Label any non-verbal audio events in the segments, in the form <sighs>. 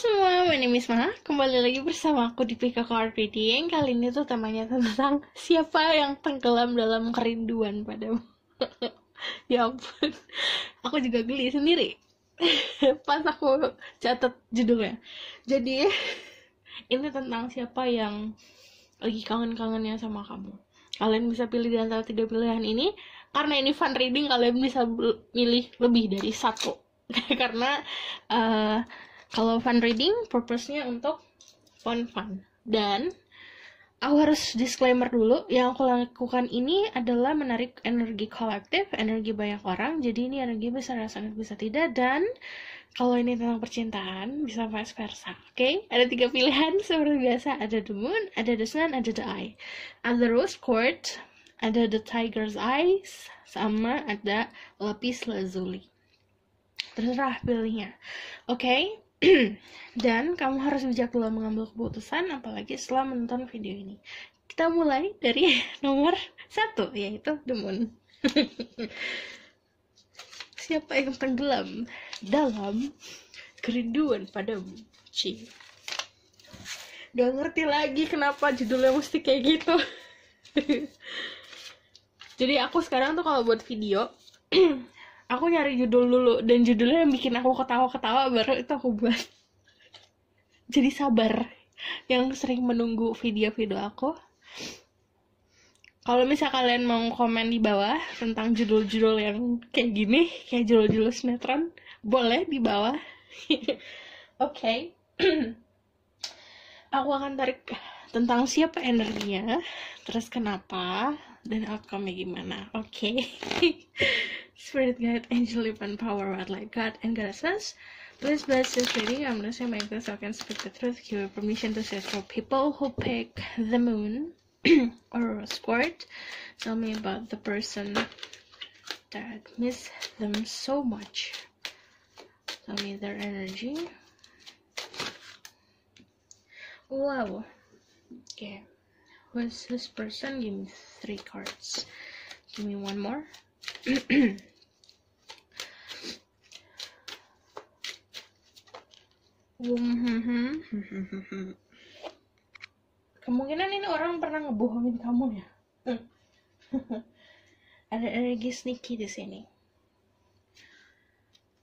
semua, my name is Kembali lagi bersama aku di Pika Card Reading kali ini tuh temanya tentang siapa yang tenggelam dalam kerinduan padamu. <laughs> ya ampun, aku juga geli sendiri. <laughs> Pas aku catat judulnya. Jadi, <laughs> ini tentang siapa yang lagi kangen-kangennya sama kamu. Kalian bisa pilih di antara tiga pilihan ini. Karena ini fun reading, kalian bisa milih lebih dari satu. Karena... Uh, kalau fun reading, purpose-nya untuk fun-fun. Dan aku harus disclaimer dulu, yang aku lakukan ini adalah menarik energi kolektif, energi banyak orang, jadi ini energi bisa sangat bisa tidak, dan kalau ini tentang percintaan, bisa vice versa, oke? Okay? Ada tiga pilihan, <laughs> seperti biasa, ada the moon, ada the sun, ada the eye. Ada rose Court, ada the tiger's eyes, sama ada lapis lazuli. Terserah pilihnya, oke? Okay? <clears throat> Dan kamu harus bijak dalam mengambil keputusan, apalagi setelah menonton video ini. Kita mulai dari <laughs> nomor satu, yaitu The Moon. <laughs> Siapa yang tenggelam dalam kerinduan padamu? Ci. Gak ngerti lagi kenapa judulnya mesti kayak gitu. <laughs> Jadi aku sekarang tuh kalau buat video, <clears throat> aku nyari judul dulu dan judulnya yang bikin aku ketawa-ketawa baru itu aku buat <laughs> jadi sabar yang sering menunggu video-video aku kalau misal kalian mau komen di bawah tentang judul-judul yang kayak gini kayak judul-judul sinetron boleh di bawah <laughs> oke okay. <clears throat> aku akan tarik tentang siapa energinya terus kenapa dan outcome-nya gimana oke okay. <laughs> spirit guide <laughs> angel and power word like god and goddesses please bless this reading i'm gonna say make this so i can speak the truth give permission to say for people who pick the moon <clears throat> or a squirt. tell me about the person that miss them so much tell me their energy wow okay who's this person give me three cards give me one more <clears throat> kemungkinan ini orang pernah ngebohongin kamu ya <laughs> ada energi sneaky di sini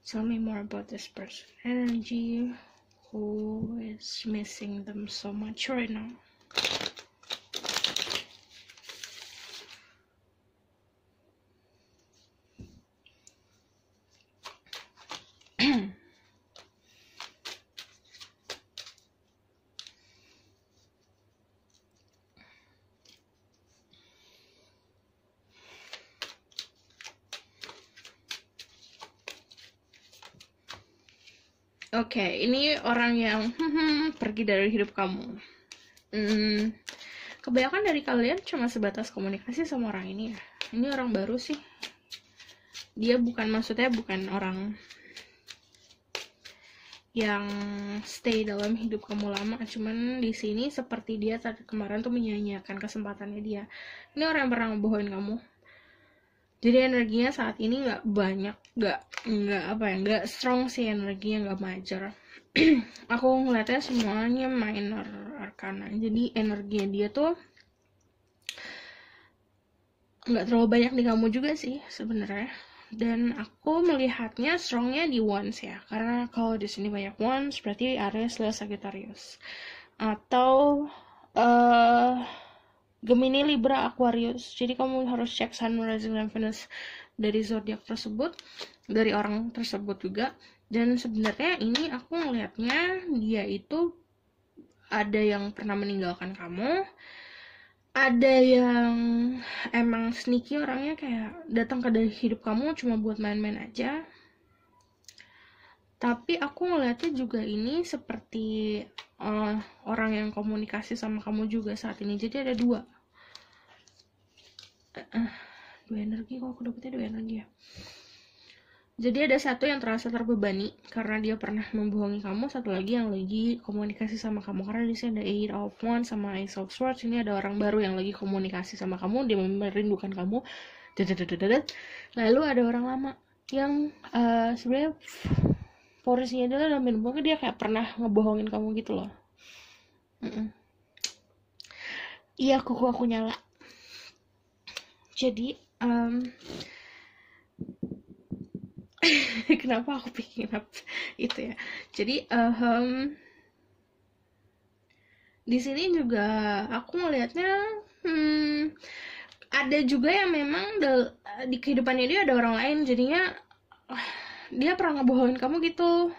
tell me more about this person energy who is missing them so much right now Oke, okay, ini orang yang <laughs> pergi dari hidup kamu. Hmm, kebanyakan dari kalian cuma sebatas komunikasi sama orang ini ya. Ini orang baru sih. Dia bukan maksudnya bukan orang yang stay dalam hidup kamu lama. Cuman di sini seperti dia tadi kemarin tuh menyanyiakan kesempatannya dia. Ini orang yang pernah ngebohongin kamu jadi energinya saat ini nggak banyak nggak nggak apa ya nggak strong sih energinya nggak major <clears throat> aku ngeliatnya semuanya minor arcana jadi energinya dia tuh nggak terlalu banyak di kamu juga sih sebenarnya dan aku melihatnya strongnya di ones ya karena kalau di sini banyak ones berarti Aries Leo Sagittarius atau uh, Gemini, Libra, Aquarius. Jadi kamu harus cek Sun, Rising, dan Venus dari zodiak tersebut, dari orang tersebut juga. Dan sebenarnya ini aku melihatnya dia itu ada yang pernah meninggalkan kamu, ada yang emang sneaky orangnya kayak datang ke dalam hidup kamu cuma buat main-main aja. Tapi aku ngeliatnya juga ini seperti uh, orang yang komunikasi sama kamu juga saat ini. Jadi ada dua. Eh, dua energi kok aku dapetnya dua energi ya jadi ada satu yang terasa terbebani karena dia pernah membohongi kamu, satu lagi yang lagi komunikasi sama kamu karena di sini ada Eight of Wands sama Ace of Swords. Ini ada orang baru yang lagi komunikasi sama kamu, dia merindukan kamu. Lalu ada orang lama yang uh, sebenarnya porsinya dia dalam hidupnya dia kayak pernah ngebohongin kamu gitu loh. Mm -mm. Iya kuku aku nyala jadi um, <laughs> kenapa aku picking up itu ya jadi um, di sini juga aku ngeliatnya hmm, ada juga yang memang del, di kehidupannya dia ada orang lain jadinya ah, dia pernah ngebohongin kamu gitu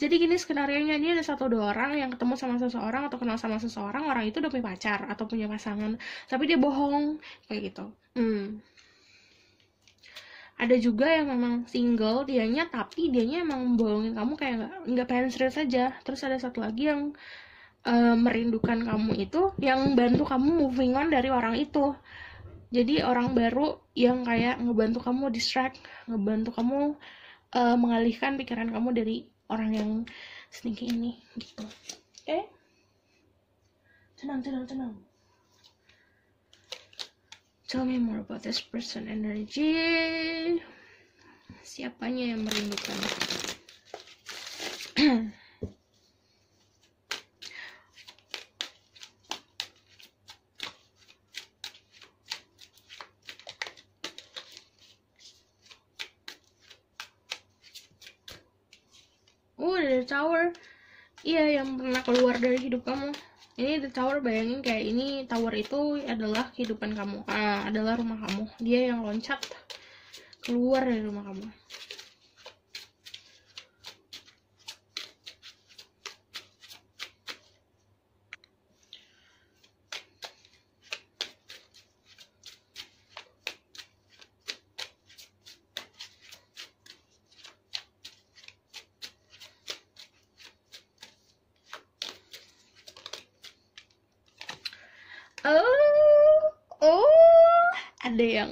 jadi gini skenario nya ini ada satu dua orang yang ketemu sama seseorang atau kenal sama seseorang orang itu udah punya pacar atau punya pasangan tapi dia bohong kayak gitu hmm. ada juga yang memang single dianya tapi dianya emang bohongin kamu kayak nggak nggak pengen serius aja terus ada satu lagi yang uh, merindukan kamu itu yang bantu kamu moving on dari orang itu jadi orang baru yang kayak ngebantu kamu distract ngebantu kamu uh, mengalihkan pikiran kamu dari orang yang sneaky ini gitu oke okay? tenang tenang tenang tell me more about this person energy siapanya yang merindukan <clears throat> Tower iya yang pernah keluar dari hidup kamu ini The Tower bayangin kayak ini tower itu adalah kehidupan kamu uh, adalah rumah kamu dia yang loncat keluar dari rumah kamu ada yang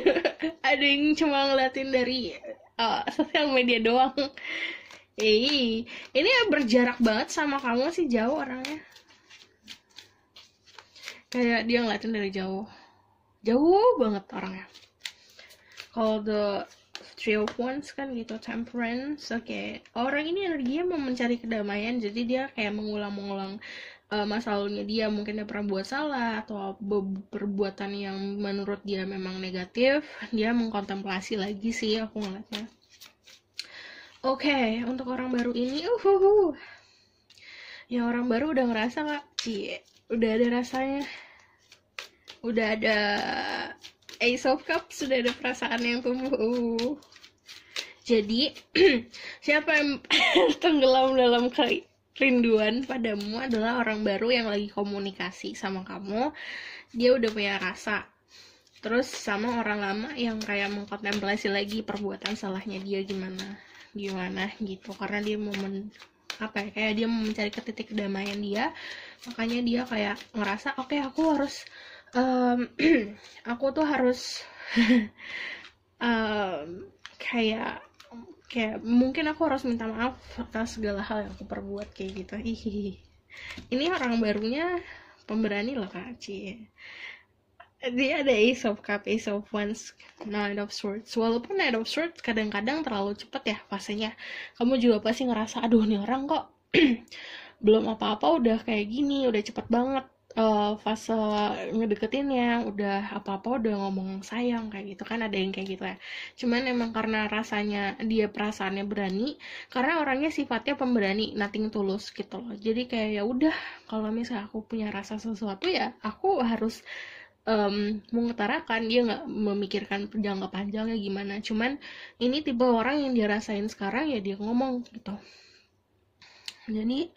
<laughs> ada yang cuma ngeliatin dari uh, sosial media doang eh ini berjarak banget sama kamu sih jauh orangnya. Kayak dia ngeliatin dari jauh. Jauh banget orangnya. Kalau the Three of Wands kan gitu, Temperance, oke. Okay. Orang ini energinya mau mencari kedamaian, jadi dia kayak mengulang-mengulang uh, eh, masa lalunya dia mungkin dia pernah buat salah atau perbuatan yang menurut dia memang negatif dia mengkontemplasi lagi sih aku ngeliatnya oke okay, untuk orang baru ini uhuhu ya orang baru udah ngerasa sih iya, sih, udah ada rasanya udah ada Ace of Cups sudah ada perasaan yang tumbuh jadi <clears throat> siapa yang <clears throat> tenggelam dalam kali rinduan padamu adalah orang baru yang lagi komunikasi sama kamu dia udah punya rasa terus sama orang lama yang kayak mengkontemplasi lagi perbuatan salahnya dia gimana gimana gitu karena dia momen apa ya kayak dia mau mencari ke titik kedamaian dia makanya dia kayak ngerasa oke okay, aku harus um, <clears throat> aku tuh harus um, <laughs> kayak kayak mungkin aku harus minta maaf atas segala hal yang aku perbuat kayak gitu Hihihi. ini orang barunya pemberani loh kak Cie dia ada Ace of Cup, Ace of Wands, Nine of Swords. Walaupun Nine of Swords kadang-kadang terlalu cepet ya fasenya. Kamu juga pasti ngerasa, aduh nih orang kok <clears throat> belum apa-apa udah kayak gini, udah cepet banget uh, fase ngedeketinnya udah apa-apa udah ngomong sayang kayak gitu kan ada yang kayak gitu ya cuman emang karena rasanya dia perasaannya berani karena orangnya sifatnya pemberani nothing tulus gitu loh jadi kayak ya udah kalau misalnya aku punya rasa sesuatu ya aku harus um, mengutarakan dia nggak memikirkan jangka panjangnya gimana cuman ini tipe orang yang dirasain sekarang ya dia ngomong gitu jadi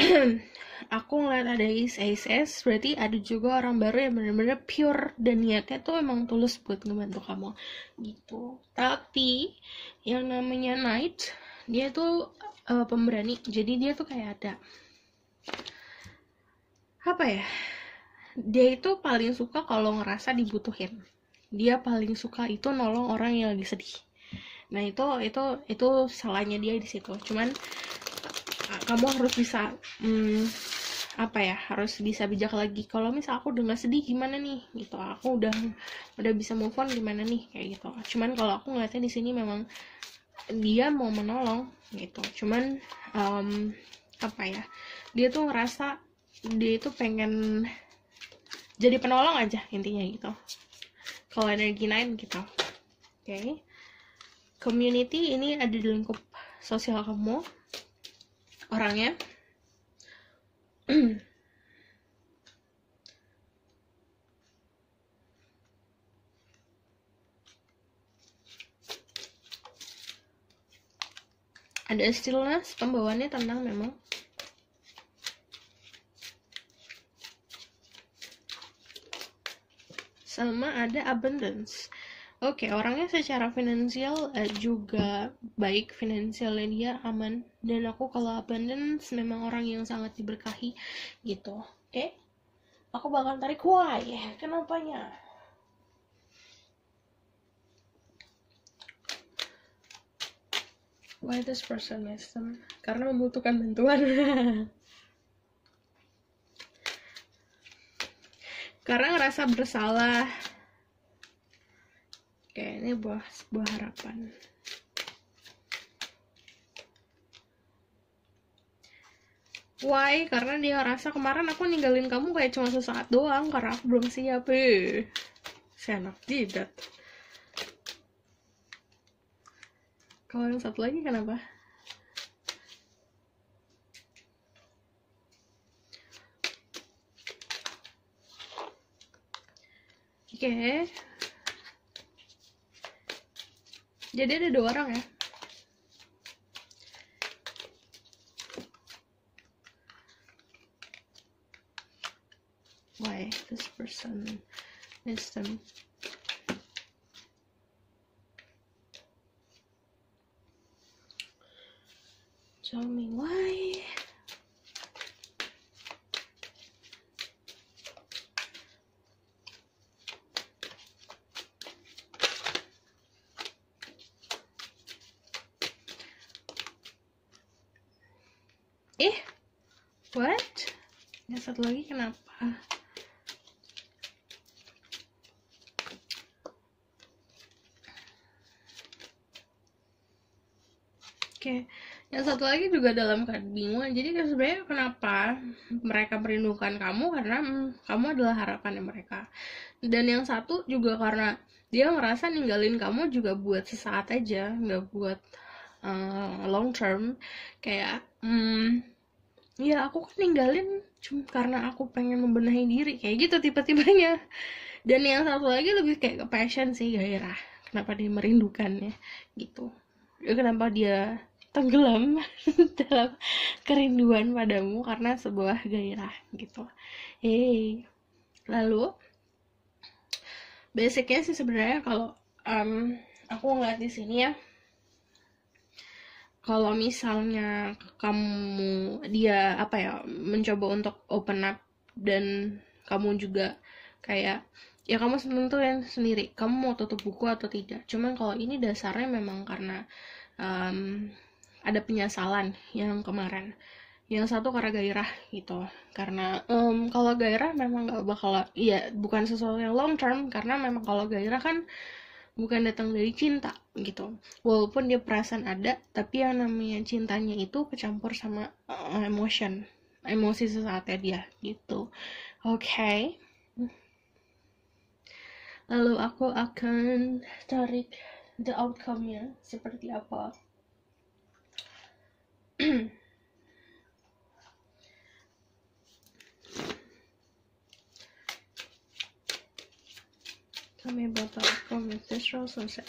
<clears throat> aku ngeliat ada ISIS berarti ada juga orang baru yang bener-bener pure dan niatnya tuh emang tulus buat ngebantu kamu gitu tapi yang namanya Knight dia tuh uh, pemberani jadi dia tuh kayak ada apa ya dia itu paling suka kalau ngerasa dibutuhin dia paling suka itu nolong orang yang lagi sedih nah itu itu itu salahnya dia di situ cuman kamu harus bisa hmm, apa ya harus bisa bijak lagi kalau misal aku udah nggak sedih gimana nih gitu aku udah udah bisa move on gimana nih kayak gitu cuman kalau aku ngeliatnya di sini memang dia mau menolong gitu cuman um, apa ya dia tuh ngerasa dia itu pengen jadi penolong aja intinya gitu kalau energi lain gitu oke okay. community ini ada di lingkup sosial kamu orangnya ada stillness pembawaannya tenang memang sama ada abundance Oke, okay, orangnya secara finansial uh, juga baik, finansialnya dia aman. Dan aku kalau abundance memang orang yang sangat diberkahi gitu. Oke. Okay? Aku bakal tarik why. Kenapanya? Why this person miss them? Karena membutuhkan bantuan. <laughs> Karena ngerasa bersalah oke ini buah sebuah harapan Why? Karena dia rasa kemarin aku ninggalin kamu kayak cuma sesaat doang karena aku belum siap. Eh, senang enak jidat. Kalau yang satu lagi kenapa? Oke, okay. Jadi ada dua orang ya. Why this person is them? Tell me why. what yang satu lagi kenapa Oke, okay. yang satu lagi juga dalam kebingungan. Jadi sebenarnya kenapa mereka merindukan kamu karena hmm, kamu adalah harapan mereka. Dan yang satu juga karena dia merasa ninggalin kamu juga buat sesaat aja, nggak buat uh, long term. Kayak hmm ya aku kan ninggalin cuma karena aku pengen membenahi diri kayak gitu tiba-tibanya dan yang satu lagi lebih kayak ke passion sih gairah kenapa dia merindukannya gitu ya, kenapa dia tenggelam <laughs> dalam kerinduan padamu karena sebuah gairah gitu hei lalu basicnya sih sebenarnya kalau um, aku ngeliat di sini ya kalau misalnya kamu dia apa ya mencoba untuk open up dan kamu juga kayak ya kamu tentuin sendiri kamu mau tutup buku atau tidak cuman kalau ini dasarnya memang karena um, ada penyesalan yang kemarin yang satu karena gairah gitu karena um, kalau gairah memang gak bakal ya bukan sesuatu yang long term karena memang kalau gairah kan bukan datang dari cinta gitu walaupun dia perasaan ada tapi yang namanya cintanya itu kecampur sama uh, emotion emosi sesaatnya dia gitu oke okay. lalu aku akan tarik the outcome-nya seperti apa <clears throat> Tell botol about the sunset.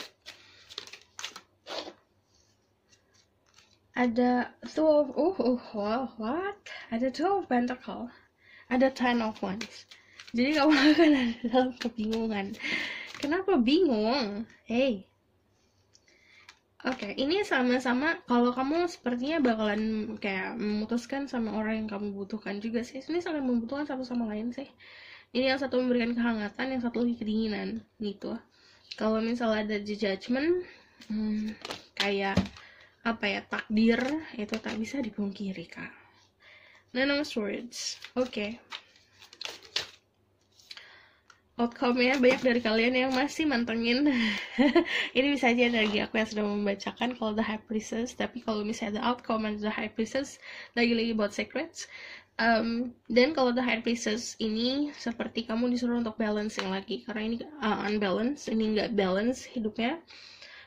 Ada 12, oh, oh, wow, what? Ada 12 pentacle. Ada 10 of ones. Jadi kamu <laughs> akan ada dalam kebingungan. Kenapa bingung? Hey. Oke, okay, ini sama-sama kalau kamu sepertinya bakalan kayak memutuskan sama orang yang kamu butuhkan juga sih. Ini saling membutuhkan satu sama lain sih. Ini yang satu memberikan kehangatan yang satu lagi kedinginan gitu kalau misalnya ada the judgment hmm, kayak apa ya takdir itu tak bisa dipungkiri kak Nah, of swords, oke okay. outcome-nya banyak dari kalian yang masih mantengin <laughs> ini bisa aja dari aku yang sudah membacakan kalau the high priestess tapi kalau misalnya the outcome and the high priestess lagi-lagi buat secrets Um, dan kalau the higher priestess ini seperti kamu disuruh untuk balancing lagi karena ini uh, eh, unbalance, ini nggak balance hidupnya.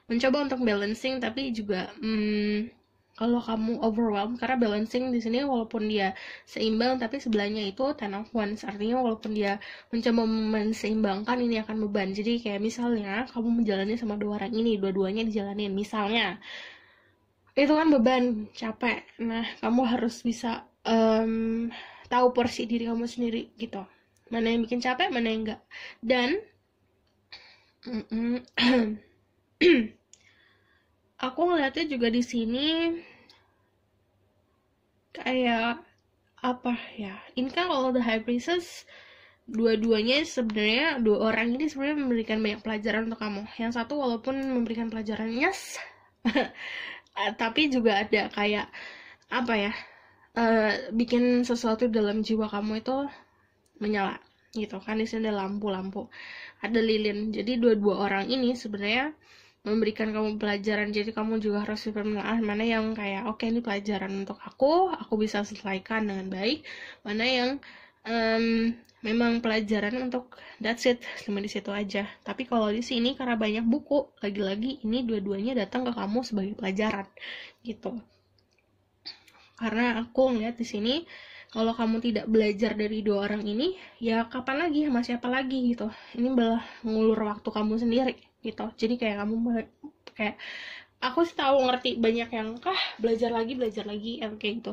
Mencoba untuk balancing tapi juga um, kalau kamu overwhelm karena balancing di sini walaupun dia seimbang tapi sebelahnya itu ten of wands artinya walaupun dia mencoba menseimbangkan ini akan beban jadi kayak misalnya kamu menjalani sama dua orang ini dua-duanya dijalanin misalnya itu kan beban capek nah kamu harus bisa um, tahu porsi diri kamu sendiri gitu mana yang bikin capek mana yang enggak dan <clears throat> aku ngeliatnya juga di sini kayak apa ya ini kan kalau the high priestess dua-duanya sebenarnya dua orang ini sebenarnya memberikan banyak pelajaran untuk kamu yang satu walaupun memberikan pelajarannya yes <laughs> tapi juga ada kayak apa ya Eh, bikin sesuatu dalam jiwa kamu itu menyala gitu kan di sini ada lampu-lampu ada lilin jadi dua-dua orang ini sebenarnya memberikan kamu pelajaran jadi kamu juga harus memilih mana yang kayak oke okay, ini pelajaran untuk aku aku bisa selesaikan dengan baik mana yang um, memang pelajaran untuk that's it cuma di situ aja tapi kalau di sini karena banyak buku lagi-lagi ini dua-duanya datang ke kamu sebagai pelajaran gitu karena aku ngeliat di sini kalau kamu tidak belajar dari dua orang ini ya kapan lagi sama siapa lagi gitu ini malah ngulur waktu kamu sendiri gitu jadi kayak kamu kayak aku sih tahu ngerti banyak yang kah belajar lagi belajar lagi yang kayak gitu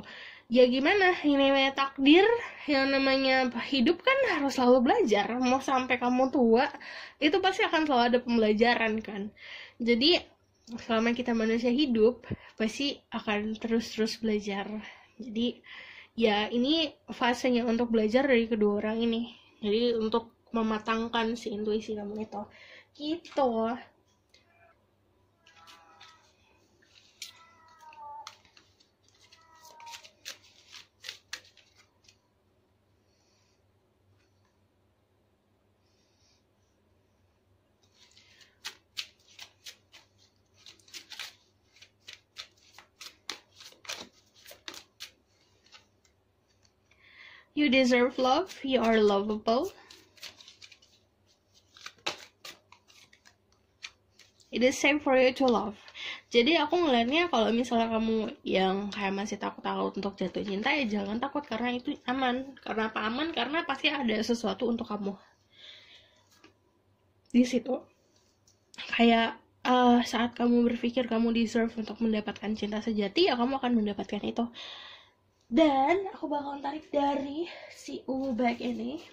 ya gimana ini namanya takdir yang namanya hidup kan harus selalu belajar mau sampai kamu tua itu pasti akan selalu ada pembelajaran kan jadi selama kita manusia hidup pasti akan terus-terus belajar jadi ya ini fasenya untuk belajar dari kedua orang ini jadi untuk mematangkan si intuisi kamu itu gitu You deserve love. You are lovable. It is safe for you to love. Jadi aku ngelihatnya kalau misalnya kamu yang kayak masih takut-takut untuk jatuh cinta ya jangan takut karena itu aman. Karena apa aman? Karena pasti ada sesuatu untuk kamu di situ. Kayak uh, saat kamu berpikir kamu deserve untuk mendapatkan cinta sejati ya kamu akan mendapatkan itu dan aku bakal tarik dari si ulu bag ini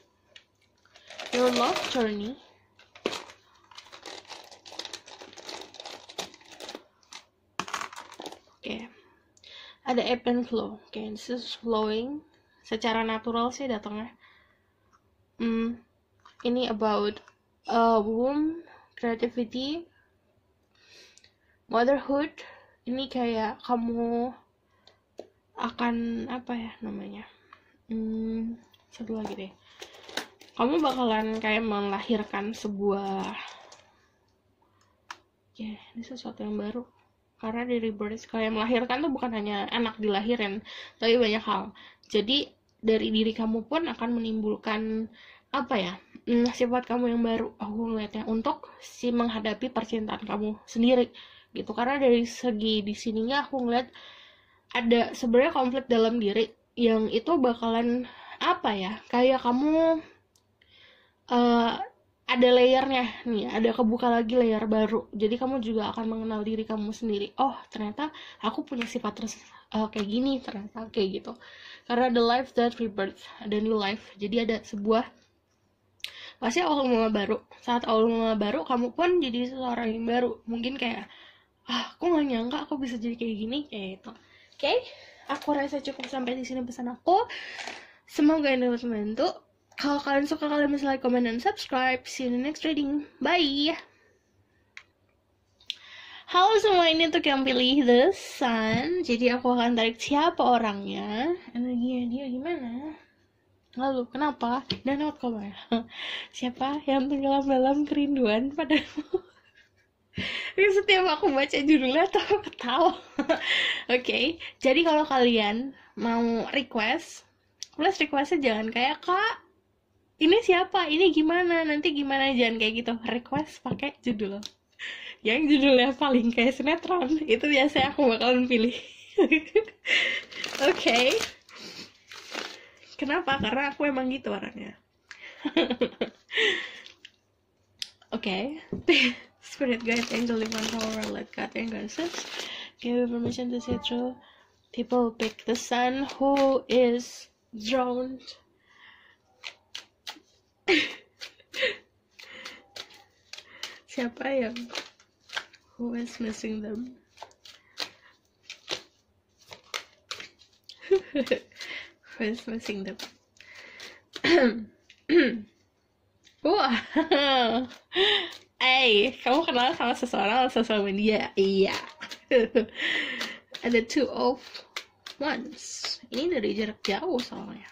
your love journey oke okay. ada ebb and flow oke okay, this is flowing secara natural sih datangnya hmm, ini about uh, womb creativity motherhood ini kayak kamu akan apa ya namanya hmm, satu lagi deh kamu bakalan kayak melahirkan sebuah ya yeah, ini sesuatu yang baru karena di rebirth kayak melahirkan tuh bukan hanya anak dilahirin tapi banyak hal jadi dari diri kamu pun akan menimbulkan apa ya hmm, sifat kamu yang baru aku ngeliatnya untuk si menghadapi percintaan kamu sendiri gitu karena dari segi di sininya aku ngeliat ada sebenarnya konflik dalam diri yang itu bakalan apa ya kayak kamu uh, ada layernya nih ada kebuka lagi layar baru jadi kamu juga akan mengenal diri kamu sendiri oh ternyata aku punya sifat terus uh, eh, kayak gini ternyata kayak gitu karena the life that rebirth ada new life jadi ada sebuah pasti awal mula baru saat awal mula baru kamu pun jadi seseorang yang baru mungkin kayak ah aku nggak nyangka aku bisa jadi kayak gini kayak itu okay? aku rasa cukup sampai di sini pesan aku semoga ini membantu kalau kalian suka kalian bisa like comment dan subscribe see you in the next reading bye Halo semua, ini untuk yang pilih The Sun Jadi aku akan tarik siapa orangnya Energinya dia gimana Lalu, kenapa? Dan out <laughs> siapa yang tenggelam dalam kerinduan padamu ini setiap aku baca judulnya tuh aku ketawa. <laughs> Oke, okay. jadi kalau kalian mau request, plus requestnya jangan kayak kak ini siapa, ini gimana, nanti gimana jangan kayak gitu. Request pakai judul. Yang judulnya paling kayak sinetron itu biasanya aku bakalan pilih. <laughs> Oke. okay. Kenapa? Karena aku emang gitu orangnya. <laughs> Oke. Okay. spirit guide angel divine power let god angel says give permission to see through people pick the sun. who is drowned <laughs> siapa yang who is missing them <laughs> who is missing them wow <clears throat> <laughs> Eh, kamu kenal sama seseorang atau sama dia? Iya. <laughs> Ada two of ones. Ini dari jarak jauh soalnya.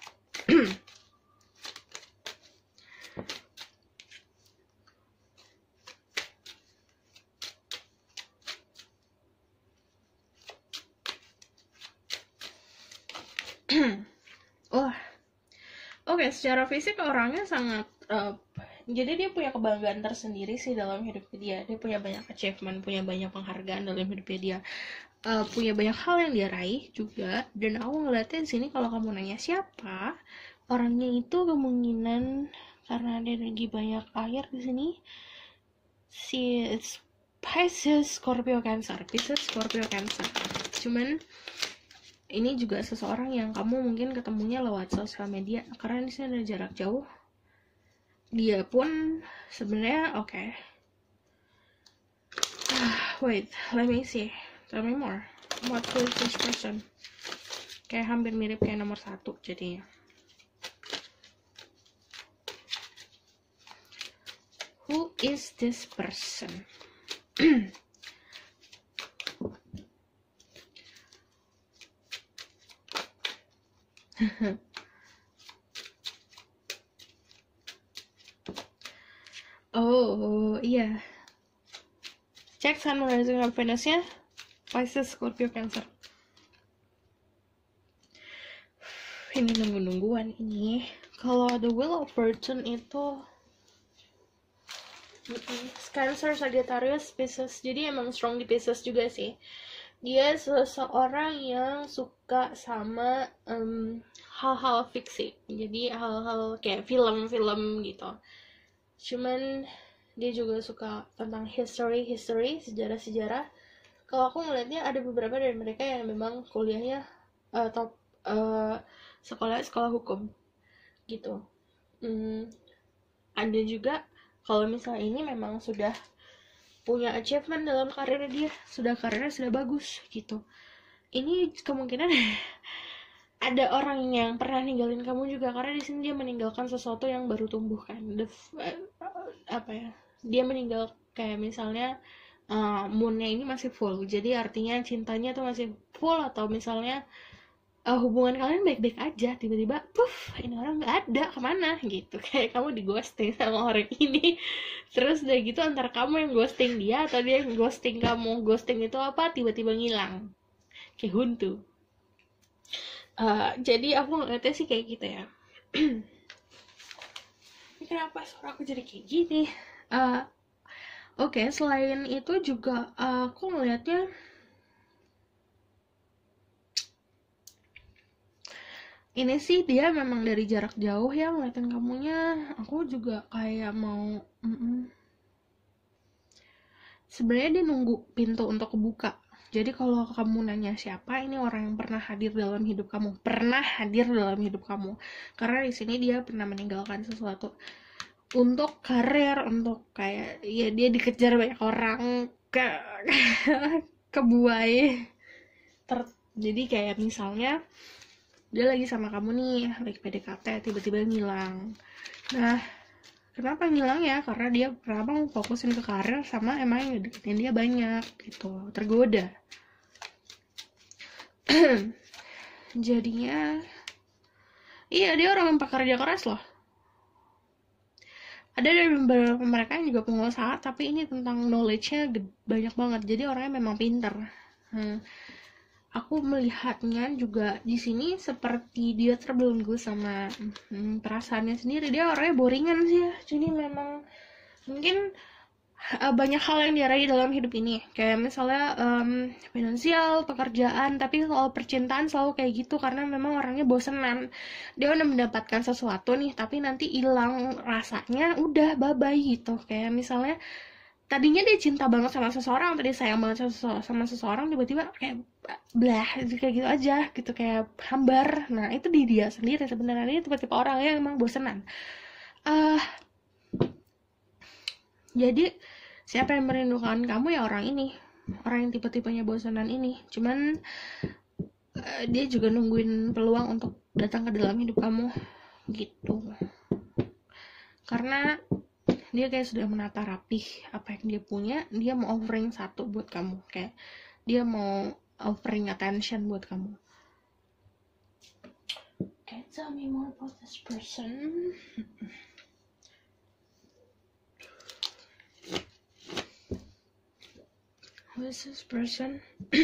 <clears throat> oh. oke. Okay, secara fisik orangnya sangat uh, jadi dia punya kebanggaan tersendiri sih dalam hidupnya dia dia punya banyak achievement punya banyak penghargaan dalam hidupnya dia uh, punya banyak hal yang dia raih juga dan aku ngeliatin di sini kalau kamu nanya siapa orangnya itu kemungkinan karena ada energi banyak air di sini si Pisces Scorpio Cancer Pisces Scorpio Cancer cuman ini juga seseorang yang kamu mungkin ketemunya lewat sosial media karena di sini ada jarak jauh dia pun sebenarnya oke okay. Ah, wait let me see tell me more what is this person kayak hampir mirip kayak nomor satu jadinya who is this person <clears throat> Oh, oh, iya. Cek Sun, rising Venus Venusnya. Pisces, Scorpio, Cancer. Ini nunggu-nungguan ini. Kalau The Will of Fortune itu Cancer, Sagittarius, Pisces. Jadi emang strong di Pisces juga sih. Dia seseorang yang suka sama hal hal-hal fiksi. Jadi hal-hal kayak film-film gitu cuman dia juga suka tentang history history sejarah sejarah kalau aku melihatnya ada beberapa dari mereka yang memang kuliahnya uh, top uh, sekolah sekolah hukum gitu hmm, ada juga kalau misalnya ini memang sudah punya achievement dalam karirnya dia sudah karirnya sudah bagus gitu ini kemungkinan <laughs> ada orang yang pernah ninggalin kamu juga karena di sini dia meninggalkan sesuatu yang baru tumbuh kan The, eh, apa ya dia meninggal kayak misalnya uh, moonnya ini masih full jadi artinya cintanya tuh masih full atau misalnya uh, hubungan kalian baik-baik aja tiba-tiba puff ini orang nggak ada kemana gitu <laughs> kayak kamu di ghosting sama orang ini terus udah gitu antara kamu yang ghosting dia atau dia yang ghosting kamu ghosting itu apa tiba-tiba ngilang kayak huntu uh, jadi aku ngeliatnya sih kayak gitu ya <clears throat> ini kenapa suara aku jadi kayak gini uh, oke okay, selain itu juga uh, aku ngeliatnya ini sih dia memang dari jarak jauh ya ngeliatin kamunya aku juga kayak mau mm -mm. sebenarnya dia nunggu pintu untuk kebuka jadi kalau kamu nanya siapa, ini orang yang pernah hadir dalam hidup kamu, pernah hadir dalam hidup kamu. Karena di sini dia pernah meninggalkan sesuatu untuk karir, untuk kayak ya dia dikejar banyak orang ke <laughs> kebuai. Ter, jadi kayak misalnya dia lagi sama kamu nih, lagi PDKT tiba-tiba ngilang. Nah, kenapa ngilang ya karena dia kenapa fokusin ke karir sama emang yang deketin dia banyak gitu tergoda <clears throat> jadinya iya dia orang yang pekerja keras loh ada dari beberapa mereka yang juga pengusaha tapi ini tentang knowledge-nya banyak banget jadi orangnya memang pinter hmm aku melihatnya juga di sini seperti dia terbelenggu sama hmm, perasaannya sendiri dia orangnya boringan sih ya jadi memang mungkin uh, banyak hal yang diarahi dalam hidup ini kayak misalnya um, finansial pekerjaan tapi soal percintaan selalu kayak gitu karena memang orangnya bosenan dia udah mendapatkan sesuatu nih tapi nanti hilang rasanya udah babai gitu kayak misalnya tadinya dia cinta banget sama seseorang tadi sayang banget sama seseorang tiba-tiba kayak belah kayak gitu aja gitu kayak hambar nah itu di dia sendiri sebenarnya ini tipe tiba orang yang emang bosenan uh, jadi siapa yang merindukan kamu ya orang ini orang yang tipe-tipenya bosenan ini cuman eh, dia juga nungguin peluang untuk datang ke dalam hidup kamu gitu karena dia kayak sudah menata rapih apa yang dia punya dia mau offering satu buat kamu kayak dia mau offering attention buat kamu okay tell me more about this person who is this person <clears throat>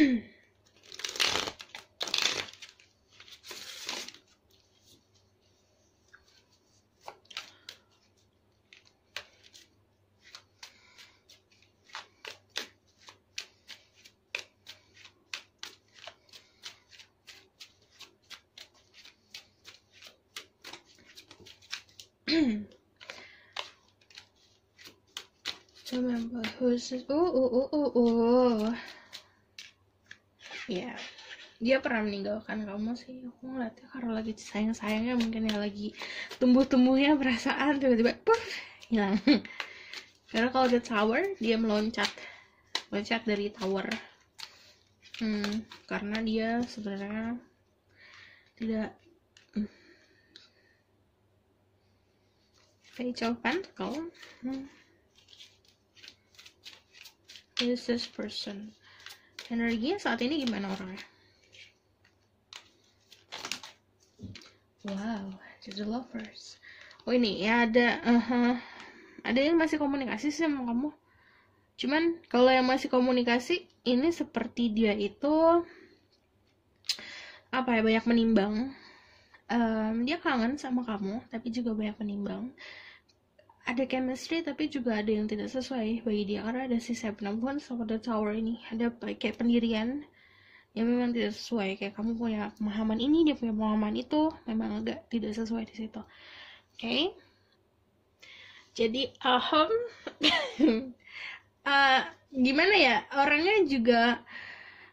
versus uh uh uh uh, uh. ya yeah. dia pernah meninggalkan kamu sih aku ngeliatnya karena lagi sayang sayangnya mungkin ya lagi tumbuh tumbuhnya perasaan tiba-tiba puff hilang karena kalau the tower dia meloncat loncat dari tower hmm, karena dia sebenarnya tidak Page of Pentacles is this person energinya saat ini gimana orangnya wow just the lovers oh ini ya ada uh -huh. ada yang masih komunikasi sih sama kamu cuman kalau yang masih komunikasi ini seperti dia itu apa ya banyak menimbang um, dia kangen sama kamu tapi juga banyak menimbang ada chemistry tapi juga ada yang tidak sesuai bagi dia karena ada si sisa penampuan sama The Tower ini ada kayak pendirian yang memang tidak sesuai kayak kamu punya pemahaman ini dia punya pemahaman itu memang agak tidak sesuai di situ oke okay? jadi alhamdulillah <laughs> eh, uh, gimana ya orangnya juga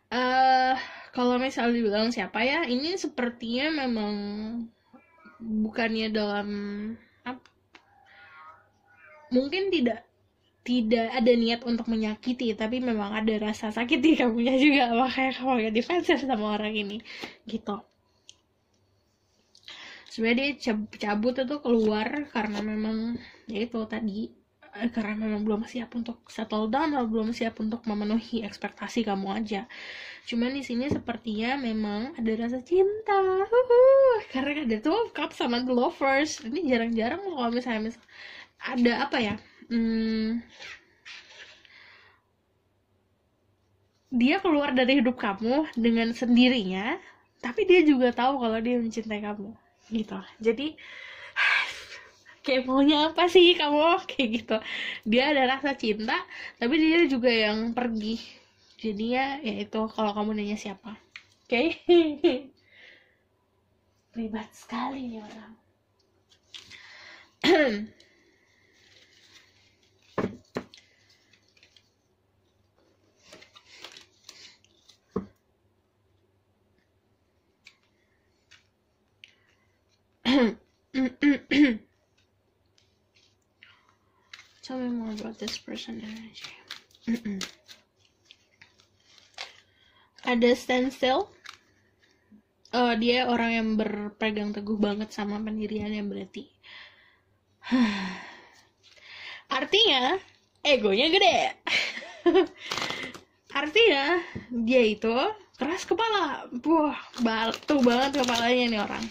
uh, kalau misalnya dibilang siapa ya ini sepertinya memang bukannya dalam mungkin tidak tidak ada niat untuk menyakiti tapi memang ada rasa sakit di kamunya juga makanya kamu agak defensif sama orang ini gitu sebenarnya dia cabut itu keluar karena memang ya itu tadi eh, karena memang belum siap untuk settle down atau belum siap untuk memenuhi ekspektasi kamu aja cuman di sini sepertinya memang ada rasa cinta Uhuh. karena ada tuh cup sama the lovers ini jarang-jarang kalau misalnya, misalnya ada apa ya hmm, dia keluar dari hidup kamu dengan sendirinya tapi dia juga tahu kalau dia mencintai kamu gitu jadi kayak maunya apa sih kamu <laughs> kayak gitu dia ada rasa cinta tapi dia juga yang pergi jadi ya, ya itu kalau kamu nanya siapa oke okay? <laughs> Ribet sekali nih orang <clears throat> this person energy. Ada standstill. Uh, eh, dia orang yang berpegang teguh banget sama pendiriannya berarti. <sighs> Artinya egonya gede. <laughs> Artinya dia itu keras kepala. Wah, batu banget kepalanya nih orang.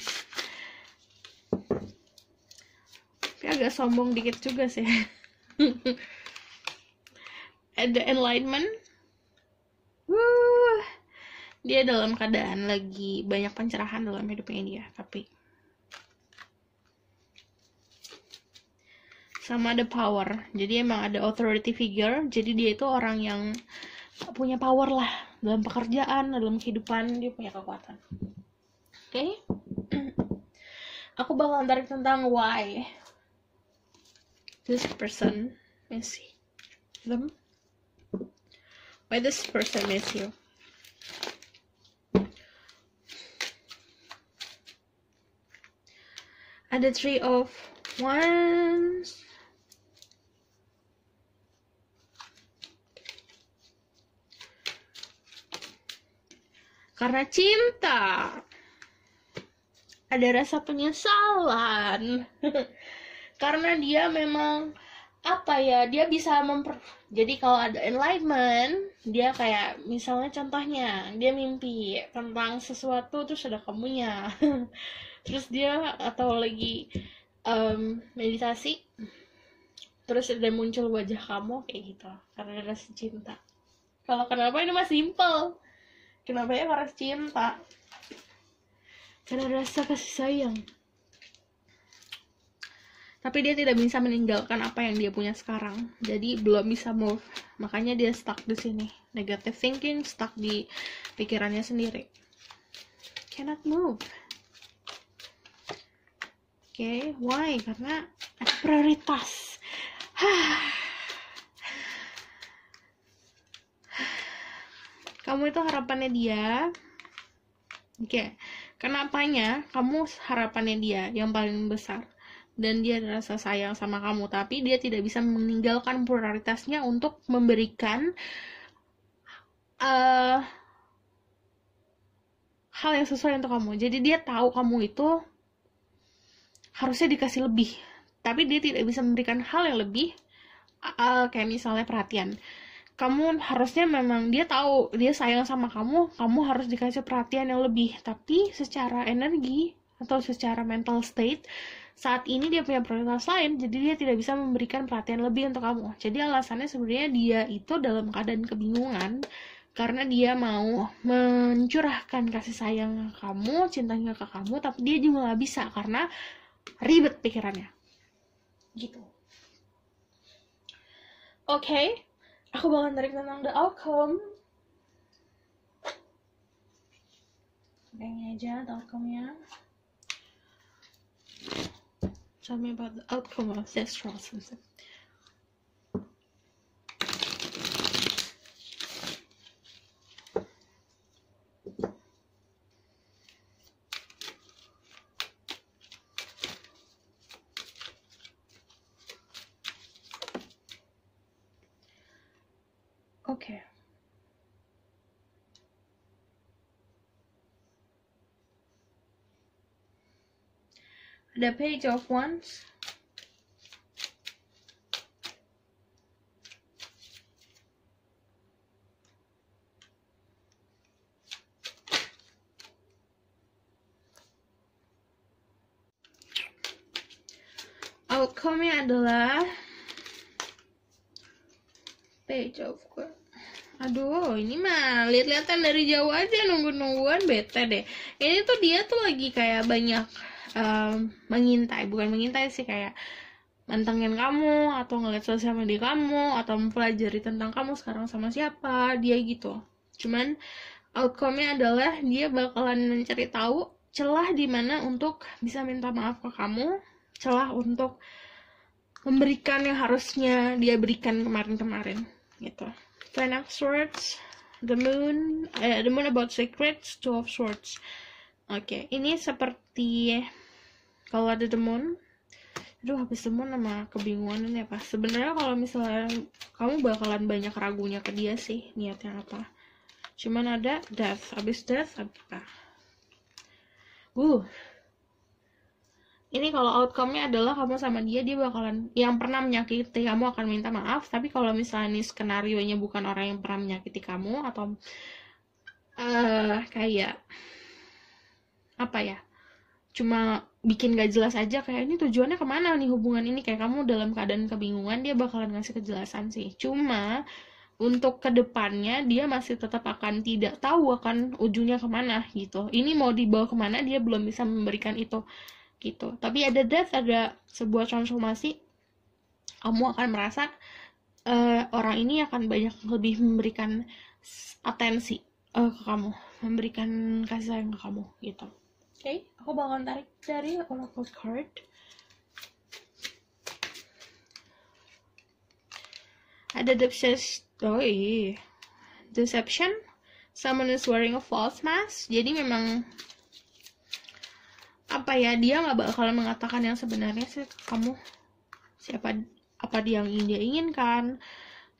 Tapi agak sombong dikit juga sih. <laughs> ada enlightenment Woo. dia dalam keadaan lagi banyak pencerahan dalam hidupnya dia tapi sama ada power jadi emang ada authority figure jadi dia itu orang yang punya power lah dalam pekerjaan dalam kehidupan dia punya kekuatan oke okay? <clears throat> aku bakal tarik tentang why this person let's see them Why does person miss you? And the three of wands. Karena cinta. Ada rasa penyesalan. <laughs> Karena dia memang apa ya dia bisa memper jadi kalau ada enlightenment dia kayak misalnya contohnya dia mimpi tentang sesuatu terus ada kamunya <laughs> terus dia atau lagi um, meditasi terus ada muncul wajah kamu kayak gitu karena rasa cinta kalau kenapa ini mah simple kenapa ya karena cinta karena rasa kasih sayang tapi dia tidak bisa meninggalkan apa yang dia punya sekarang jadi belum bisa move makanya dia stuck di sini negative thinking stuck di pikirannya sendiri cannot move oke okay, why karena ada prioritas <sighs> kamu itu harapannya dia oke okay. kenapanya kamu harapannya dia yang paling besar dan dia rasa sayang sama kamu tapi dia tidak bisa meninggalkan prioritasnya untuk memberikan uh, hal yang sesuai untuk kamu jadi dia tahu kamu itu harusnya dikasih lebih tapi dia tidak bisa memberikan hal yang lebih uh, kayak misalnya perhatian kamu harusnya memang dia tahu dia sayang sama kamu kamu harus dikasih perhatian yang lebih tapi secara energi atau secara mental state saat ini dia punya prioritas lain jadi dia tidak bisa memberikan perhatian lebih untuk kamu jadi alasannya sebenarnya dia itu dalam keadaan kebingungan karena dia mau mencurahkan kasih sayang ke kamu, cintanya ke kamu, tapi dia juga nggak bisa karena ribet pikirannya. Gitu. Oke, okay. aku bakal tarik tentang the outcome. Kayaknya aja the outcome-nya. tell me about the outcome of this process. the page of wands outcome-nya adalah page of Wands Aduh, ini mah lihat-lihatan dari jauh aja nunggu-nungguan bete deh. Ini tuh dia tuh lagi kayak banyak um, mengintai bukan mengintai sih kayak mantengin kamu atau ngeliat sosial media kamu atau mempelajari tentang kamu sekarang sama siapa dia gitu cuman outcome-nya adalah dia bakalan mencari tahu celah di mana untuk bisa minta maaf ke kamu celah untuk memberikan yang harusnya dia berikan kemarin-kemarin gitu ten of swords the moon eh, the moon about secrets two of swords oke okay. ini seperti kalau ada demon aduh habis semua sama kebingungan ini ya, apa sebenarnya kalau misalnya kamu bakalan banyak ragunya ke dia sih niatnya apa cuman ada death habis death apa uh ini kalau outcome-nya adalah kamu sama dia dia bakalan yang pernah menyakiti kamu akan minta maaf tapi kalau misalnya ini skenario nya bukan orang yang pernah menyakiti kamu atau uh, kayak apa ya cuma bikin gak jelas aja kayak ini tujuannya kemana nih hubungan ini kayak kamu dalam keadaan kebingungan dia bakalan ngasih kejelasan sih cuma untuk kedepannya dia masih tetap akan tidak tahu akan ujungnya kemana gitu ini mau dibawa kemana dia belum bisa memberikan itu gitu tapi ada death ada sebuah transformasi kamu akan merasa uh, orang ini akan banyak lebih memberikan atensi uh, ke kamu memberikan kasih sayang ke kamu gitu okay, aku bakal tarik dari oracle card ada deception oh iya, iya, iya. deception someone is wearing a false mask jadi memang apa ya dia nggak bakal mengatakan yang sebenarnya sih kamu siapa apa dia yang ingin dia inginkan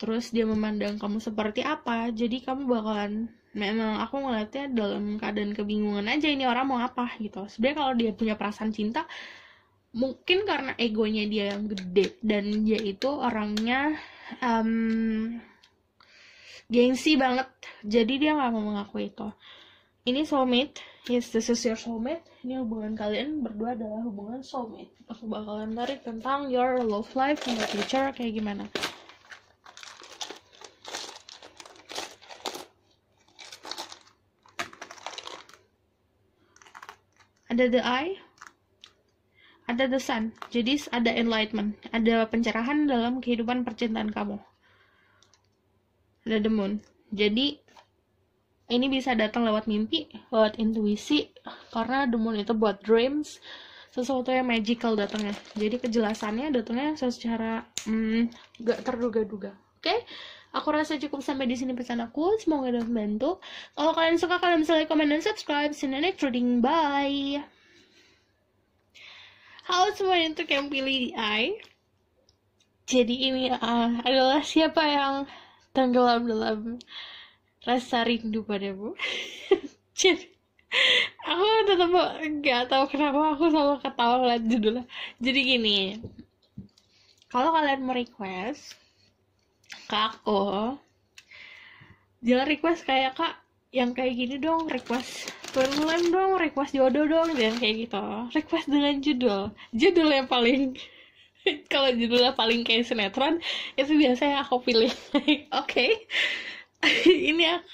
terus dia memandang kamu seperti apa jadi kamu bakalan memang aku ngeliatnya dalam keadaan kebingungan aja ini orang mau apa gitu sebenarnya kalau dia punya perasaan cinta mungkin karena egonya dia yang gede dan dia itu orangnya um, gengsi banget jadi dia nggak mau mengakui itu ini soulmate yes this is your soulmate ini hubungan kalian berdua adalah hubungan soulmate aku bakalan tarik tentang your love life and your future kayak gimana ada the eye, ada the sun. Jadi ada enlightenment, ada pencerahan dalam kehidupan percintaan kamu. Ada the moon. Jadi ini bisa datang lewat mimpi, lewat intuisi, karena the moon itu buat dreams, sesuatu yang magical datangnya. Jadi kejelasannya datangnya secara hmm, terduga-duga aku rasa cukup sampai di sini pesan aku semoga ada membantu kalau kalian suka kalian bisa like comment dan subscribe see you next reading bye halo semuanya untuk yang pilih di I jadi ini uh, adalah siapa yang tenggelam dalam rasa rindu padamu <laughs> jadi aku tetap nggak tahu kenapa aku selalu ketawa lihat judulnya jadi gini kalau kalian mau request ke aku oh. jangan request kayak kak yang kayak gini dong request penulisan dong request jodoh dong dan kayak gitu request dengan judul judul yang paling <laughs> kalau judulnya paling kayak sinetron itu biasanya aku pilih <laughs> oke <laughs> ini aku,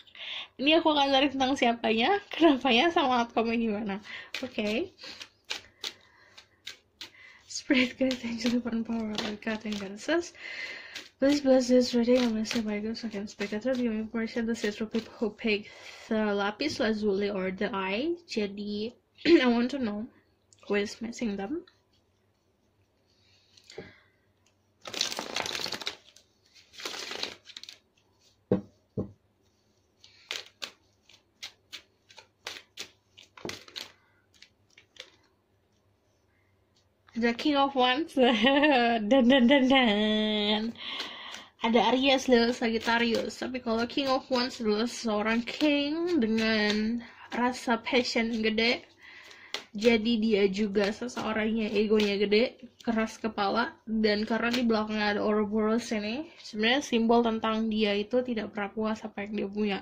ini aku akan cari tentang siapanya ya sama outcome gimana oke okay. spread great angel upon power of God and goddesses Please bless This reading. I'm bus is rating a microseconds. This is for people who pick the lapis lazuli or the eye. Jadi, <clears throat> I want to know who is missing them. the king of wands. <laughs> dun, dun, dun, dun. ada Aries dan Sagittarius tapi kalau King of Wands adalah seorang king dengan rasa passion gede jadi dia juga seseorang yang egonya gede keras kepala dan karena di belakangnya ada Ouroboros ini sebenarnya simbol tentang dia itu tidak pernah puas apa yang dia punya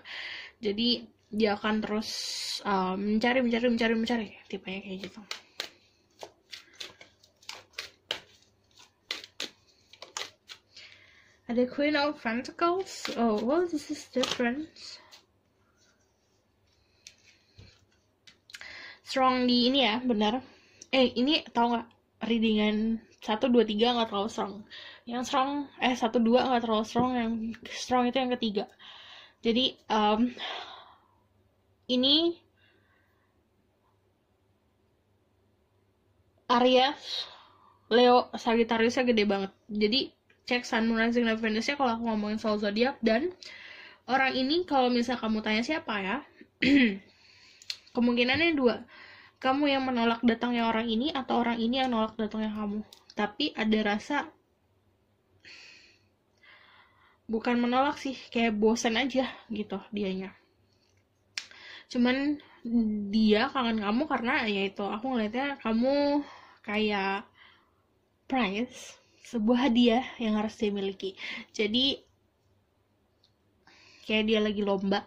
jadi dia akan terus um, mencari mencari mencari mencari tipenya kayak gitu And the Queen of Pentacles. Oh, well, this is different. Strong di ini ya, benar. Eh, ini tau gak? readingan 1, 2, 3 gak terlalu strong. Yang strong, eh 1, 2 gak terlalu strong, yang strong itu yang ketiga. Jadi, um, ini Aries, Leo, Sagittariusnya gede banget. Jadi, cek Sun, Moon, Rising, dan Venusnya kalau aku ngomongin soal zodiak dan orang ini kalau misal kamu tanya siapa ya <clears throat> kemungkinannya dua kamu yang menolak datangnya orang ini atau orang ini yang nolak datangnya kamu tapi ada rasa bukan menolak sih kayak bosan aja gitu dianya cuman dia kangen kamu karena ya itu aku ngeliatnya kamu kayak price sebuah hadiah yang harus dia miliki jadi kayak dia lagi lomba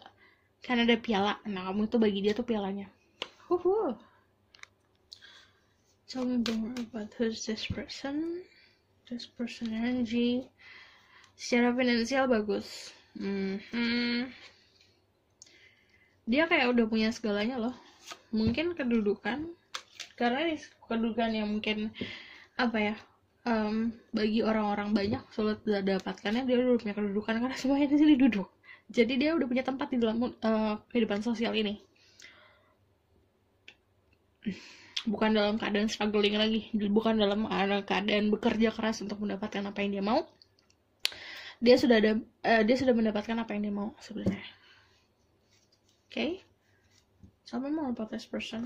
kan ada piala nah kamu tuh bagi dia tuh pialanya Huhu. Tell me more about who's this person this person energy secara finansial bagus mm -hmm. dia kayak udah punya segalanya loh mungkin kedudukan karena kedudukan yang mungkin apa ya um, bagi orang-orang banyak sulit didapatkannya dia udah punya kedudukan karena semuanya di sini duduk jadi dia udah punya tempat di dalam uh, kehidupan sosial ini bukan dalam keadaan struggling lagi bukan dalam keadaan bekerja keras untuk mendapatkan apa yang dia mau dia sudah ada uh, dia sudah mendapatkan apa yang dia mau sebenarnya oke okay? someone more about this person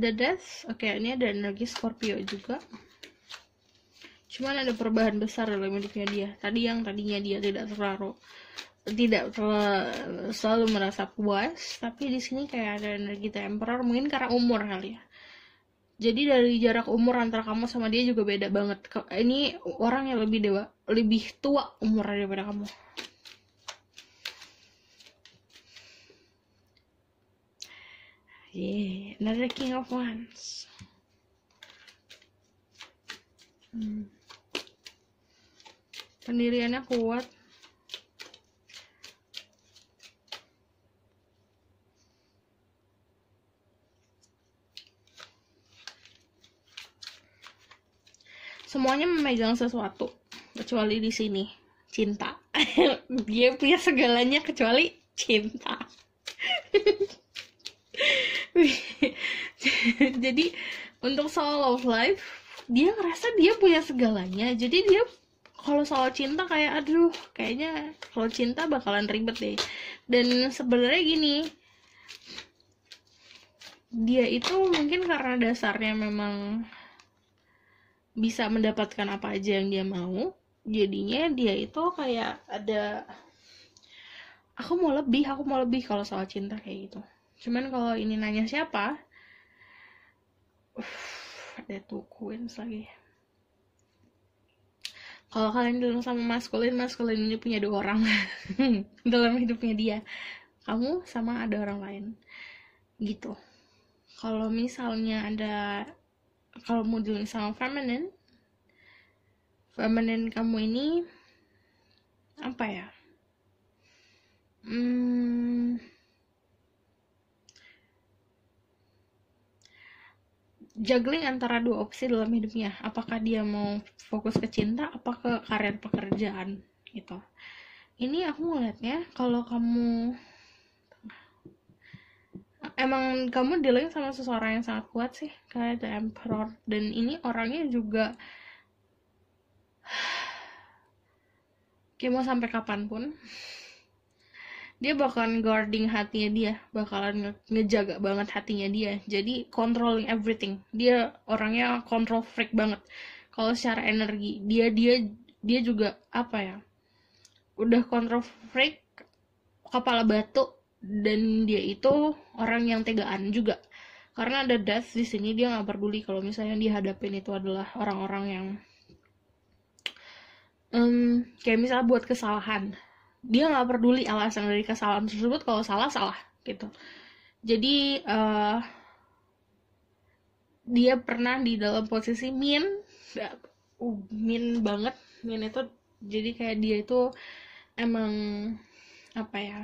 ada Death oke okay, ini ada energi Scorpio juga cuman ada perubahan besar dalam hidupnya dia tadi yang tadinya dia tidak terlalu tidak terlalu, selalu merasa puas tapi di sini kayak ada energi temporer mungkin karena umur kali ya jadi dari jarak umur antara kamu sama dia juga beda banget ini orang yang lebih dewa lebih tua umurnya daripada kamu Yeah, another king of wands. Hmm. Pendiriannya kuat. Semuanya memegang sesuatu kecuali di sini cinta. <laughs> Dia punya segalanya kecuali cinta. <laughs> <laughs> jadi untuk soal love life dia ngerasa dia punya segalanya jadi dia kalau soal cinta kayak aduh kayaknya kalau cinta bakalan ribet deh dan sebenarnya gini dia itu mungkin karena dasarnya memang bisa mendapatkan apa aja yang dia mau jadinya dia itu kayak ada aku mau lebih aku mau lebih kalau soal cinta kayak gitu cuman kalau ini nanya siapa uff ada two queens lagi kalau kalian dulu sama maskulin maskulin ini punya dua orang <laughs> dalam hidupnya dia kamu sama ada orang lain gitu kalau misalnya ada kalau mau dulu sama feminine feminine kamu ini apa ya hmm juggling antara dua opsi dalam hidupnya apakah dia mau fokus ke cinta apa ke karir pekerjaan gitu ini aku ngeliatnya kalau kamu emang kamu dealing sama seseorang yang sangat kuat sih kayak the emperor dan ini orangnya juga <sighs> kayak mau sampai kapanpun dia bakalan guarding hatinya dia bakalan ngejaga banget hatinya dia jadi controlling everything dia orangnya control freak banget kalau secara energi dia dia dia juga apa ya udah control freak kepala batu dan dia itu orang yang tegaan juga karena ada death di sini dia nggak peduli kalau misalnya yang dihadapin itu adalah orang-orang yang um, kayak misalnya buat kesalahan dia nggak peduli alasan dari kesalahan tersebut kalau salah salah gitu jadi uh, dia pernah di dalam posisi min ya, uh, min banget min itu jadi kayak dia itu emang apa ya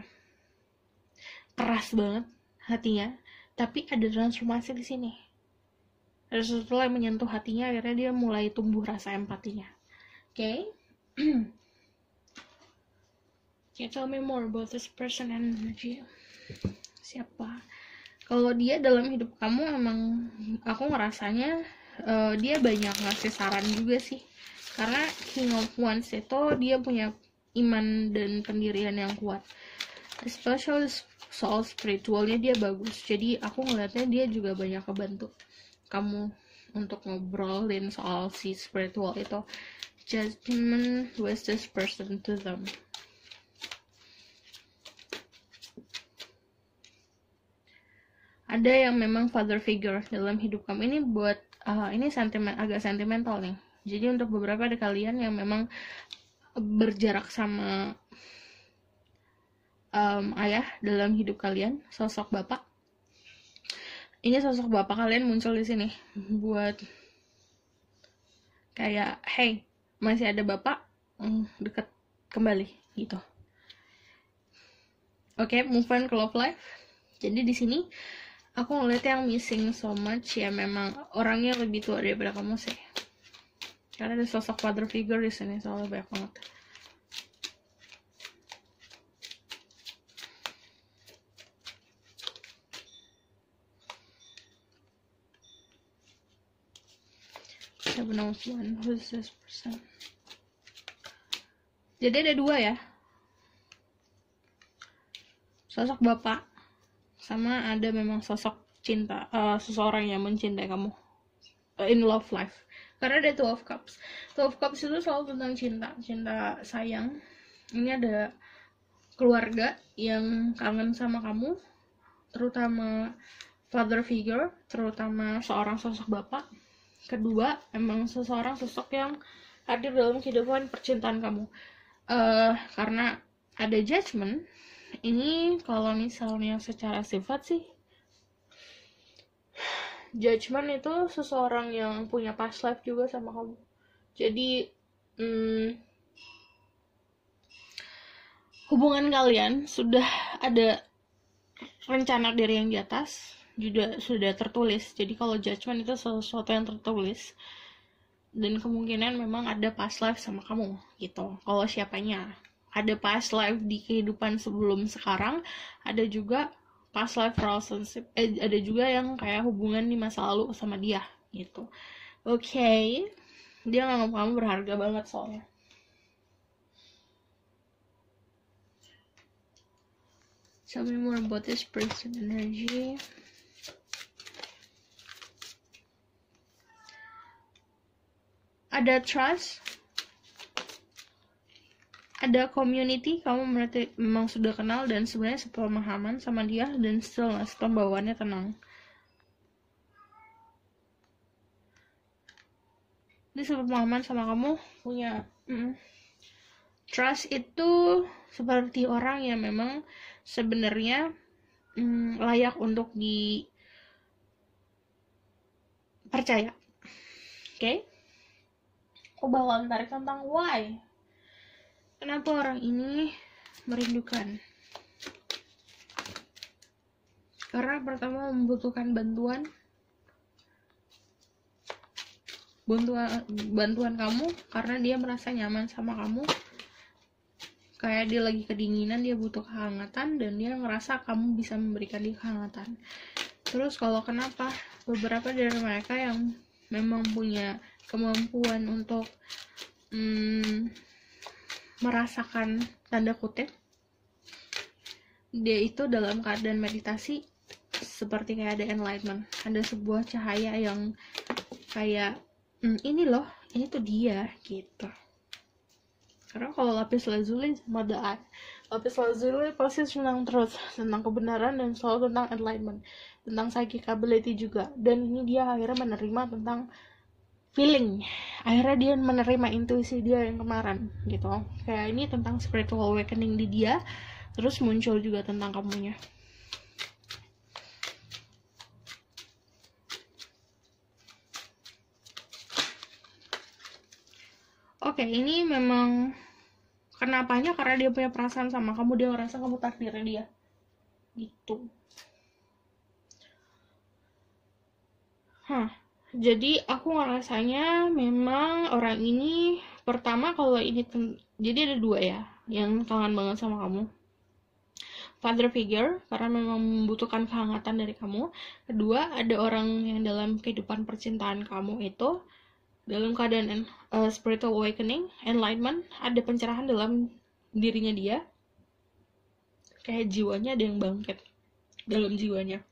keras banget hatinya tapi ada transformasi di sini ada sesuatu yang menyentuh hatinya akhirnya dia mulai tumbuh rasa empatinya oke okay? <clears throat> Can you tell me more about this person and energy? Siapa? Kalau dia dalam hidup kamu emang aku ngerasanya uh, dia banyak ngasih saran juga sih. Karena King of Wands itu dia punya iman dan pendirian yang kuat. Special soul spiritualnya dia bagus. Jadi aku ngelihatnya dia juga banyak kebantu kamu untuk ngobrolin soal si spiritual itu. Judgment was this person to them. ada yang memang father figure dalam hidup kamu ini buat uh, ini sentimen agak sentimental nih jadi untuk beberapa dari kalian yang memang berjarak sama um, ayah dalam hidup kalian sosok bapak ini sosok bapak kalian muncul di sini buat kayak hey masih ada bapak hmm, deket kembali gitu oke okay, move on ke love life jadi di sini aku ngeliat yang missing so much ya memang orangnya lebih tua daripada kamu sih karena ada sosok father figure di sini soalnya banyak banget Seven of oh who's this person? Jadi ada dua ya. Sosok bapak sama ada memang sosok cinta uh, seseorang yang mencintai kamu uh, in love life karena ada two of cups two of cups itu selalu tentang cinta cinta sayang ini ada keluarga yang kangen sama kamu terutama father figure terutama seorang sosok bapak kedua emang seseorang sosok yang hadir dalam kehidupan percintaan kamu uh, karena ada judgement ini kalau misalnya secara sifat sih judgement itu seseorang yang punya past life juga sama kamu jadi hmm, hubungan kalian sudah ada rencana dari yang di atas juga sudah tertulis jadi kalau judgement itu sesuatu yang tertulis dan kemungkinan memang ada past life sama kamu gitu kalau siapanya ada past life di kehidupan sebelum sekarang ada juga past life relationship eh, ada juga yang kayak hubungan di masa lalu sama dia gitu oke okay. dia nganggap kamu berharga banget soalnya Tell me more about this person energy. Ada trust, ada community kamu berarti memang sudah kenal dan sebenarnya sepemahaman sama dia dan still lah pembawaannya tenang dia sepemahaman sama kamu punya mm, trust itu seperti orang yang memang sebenarnya mm, layak untuk di percaya oke okay? aku bawa tarik tentang why Kenapa orang ini merindukan? Karena pertama membutuhkan bantuan bantuan bantuan kamu karena dia merasa nyaman sama kamu kayak dia lagi kedinginan dia butuh kehangatan dan dia ngerasa kamu bisa memberikan dia kehangatan terus kalau kenapa beberapa dari mereka yang memang punya kemampuan untuk hmm, merasakan tanda kutip dia itu dalam keadaan meditasi seperti kayak ada enlightenment ada sebuah cahaya yang kayak mm, ini loh ini tuh dia gitu karena kalau lapis lazuli sama daan lapis lazuli pasti senang terus tentang kebenaran dan selalu tentang enlightenment tentang psychic ability juga dan ini dia akhirnya menerima tentang feeling akhirnya dia menerima intuisi dia yang kemarin gitu kayak ini tentang spiritual awakening di dia terus muncul juga tentang kamunya Oke, okay, ini memang kenapanya karena dia punya perasaan sama kamu, dia merasa kamu takdirnya dia. Gitu. Hah jadi aku ngerasanya memang orang ini pertama kalau ini jadi ada dua ya yang kangen banget sama kamu father figure karena memang membutuhkan kehangatan dari kamu kedua ada orang yang dalam kehidupan percintaan kamu itu dalam keadaan uh, eh, spiritual awakening enlightenment ada pencerahan dalam dirinya dia kayak jiwanya ada yang bangkit dalam jiwanya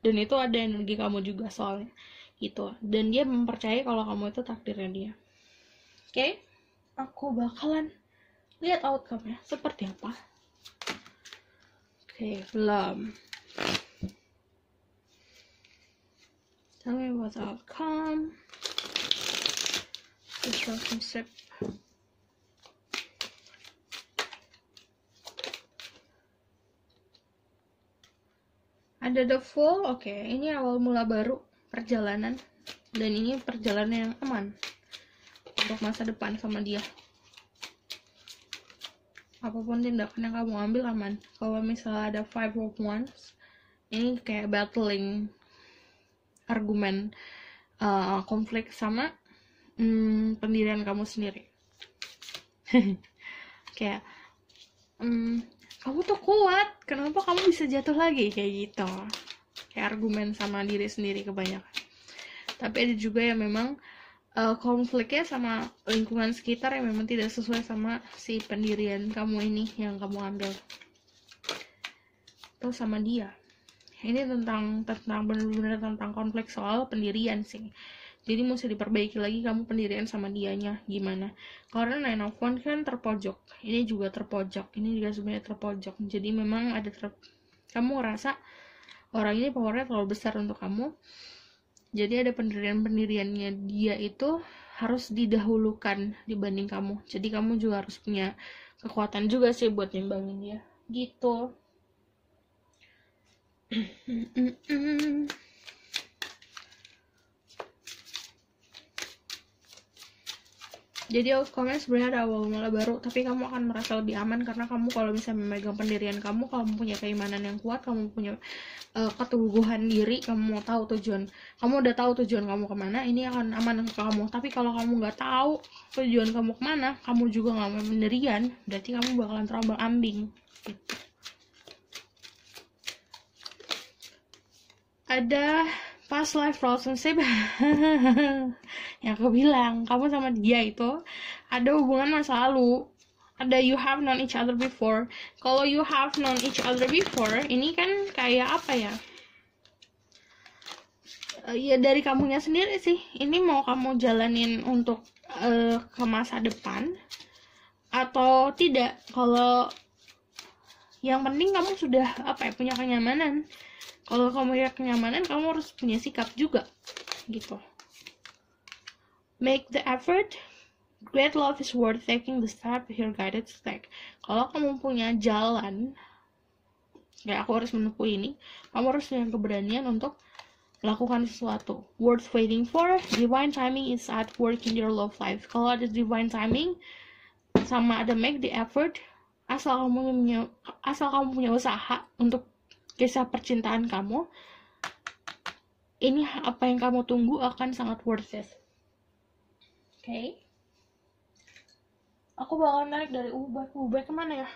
dan itu ada energi kamu juga soalnya gitu dan dia mempercayai kalau kamu itu takdirnya dia oke okay? aku bakalan lihat outcome-nya seperti apa oke okay, belum tell me what outcome Ada The full, oke, okay. ini awal mula baru perjalanan dan ini perjalanan yang aman untuk masa depan sama dia. Apapun tindakan yang kamu ambil aman. Kalau misalnya ada Five of ones, ini kayak battling argumen uh, konflik sama hmm, pendirian kamu sendiri. <laughs> kayak hmm, kamu tuh kuat kenapa kamu bisa jatuh lagi kayak gitu kayak argumen sama diri sendiri kebanyakan tapi ada juga yang memang uh, konfliknya sama lingkungan sekitar yang memang tidak sesuai sama si pendirian kamu ini yang kamu ambil atau sama dia ini tentang tentang benar-benar tentang konflik soal pendirian sih jadi mesti diperbaiki lagi kamu pendirian sama dianya gimana karena nine of oh one kan terpojok ini juga terpojok ini juga sebenarnya terpojok jadi memang ada ter kamu ngerasa orang ini powernya terlalu besar untuk kamu jadi ada pendirian-pendiriannya dia itu harus didahulukan dibanding kamu jadi kamu juga harus punya kekuatan juga sih buat nimbangin dia gitu <clears throat> jadi outcome komen sebenarnya ada awal mula baru tapi kamu akan merasa lebih aman karena kamu kalau bisa memegang pendirian kamu kamu punya keimanan yang kuat kamu punya uh, keteguhan diri kamu mau tahu tujuan kamu udah tahu tujuan kamu kemana ini akan aman untuk kamu tapi kalau kamu nggak tahu tujuan kamu kemana kamu juga nggak mau pendirian berarti kamu bakalan terombang ambing gitu. ada past life relationship <laughs> yang aku bilang kamu sama dia itu ada hubungan masa lalu ada you have known each other before kalau you have known each other before ini kan kayak apa ya uh, ya dari kamunya sendiri sih ini mau kamu jalanin untuk uh, ke masa depan atau tidak kalau yang penting kamu sudah apa ya punya kenyamanan kalau kamu punya kenyamanan kamu harus punya sikap juga gitu make the effort great love is worth taking the step your guided step kalau kamu punya jalan kayak aku harus menempuh ini kamu harus punya keberanian untuk lakukan sesuatu worth waiting for divine timing is at work in your love life kalau ada divine timing sama ada make the effort asal kamu punya asal kamu punya usaha untuk kisah percintaan kamu ini apa yang kamu tunggu akan sangat worth it oke okay. aku bakal naik dari ubat ubat kemana ya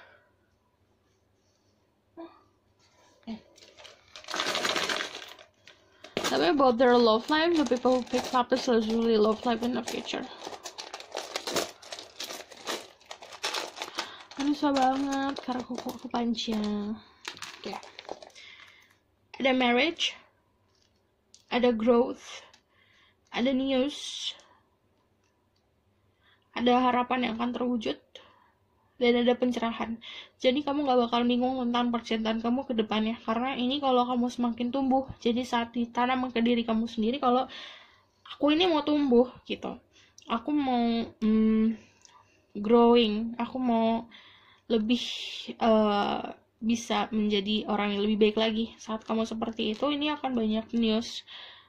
eh. Tapi Tell about their love life. The people who pick up is usually love life in the future. Ini susah banget karena kuku kepanjang. Oke. Okay ada marriage, ada growth, ada news, ada harapan yang akan terwujud, dan ada pencerahan. Jadi kamu gak bakal bingung tentang percintaan kamu ke depannya, karena ini kalau kamu semakin tumbuh, jadi saat ditanam ke diri kamu sendiri kalau aku ini mau tumbuh gitu. Aku mau mm, growing, aku mau lebih uh, bisa menjadi orang yang lebih baik lagi saat kamu seperti itu ini akan banyak news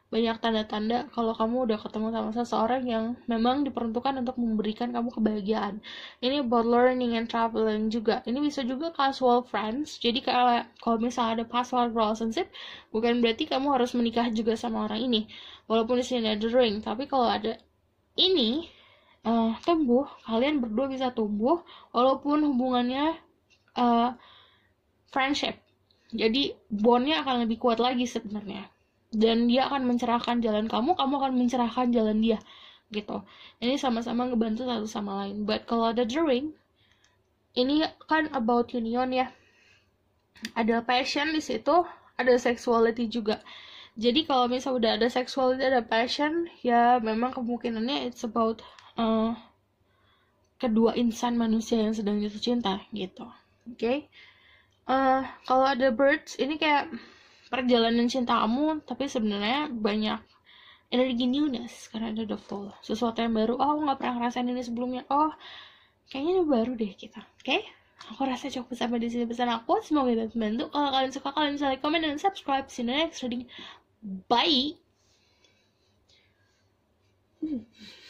banyak tanda-tanda kalau kamu udah ketemu sama seseorang yang memang diperuntukkan untuk memberikan kamu kebahagiaan. Ini about learning and traveling juga. Ini bisa juga casual friends. Jadi kalau kalau misalnya ada casual relationship, bukan berarti kamu harus menikah juga sama orang ini. Walaupun di sini ada ring, tapi kalau ada ini uh, tumbuh, kalian berdua bisa tumbuh walaupun hubungannya uh, friendship. Jadi bondnya akan lebih kuat lagi sebenarnya. Dan dia akan mencerahkan jalan kamu, kamu akan mencerahkan jalan dia gitu. Ini sama-sama ngebantu satu sama lain. But kalau ada drawing, ini kan about union ya. Ada passion di situ, ada sexuality juga. Jadi kalau misalnya udah ada sexuality, ada passion, ya memang kemungkinannya it's about uh, kedua insan manusia yang sedang jatuh cinta gitu. Oke. Okay? uh, kalau ada birds ini kayak perjalanan cintamu tapi sebenarnya banyak energi newness karena ada doctor sesuatu yang baru oh nggak pernah ngerasain ini sebelumnya oh kayaknya ini baru deh kita oke okay? aku rasa cukup sampai di sini pesan aku semoga dapat membantu kalau kalian suka kalian bisa like comment dan subscribe see you next reading bye hmm.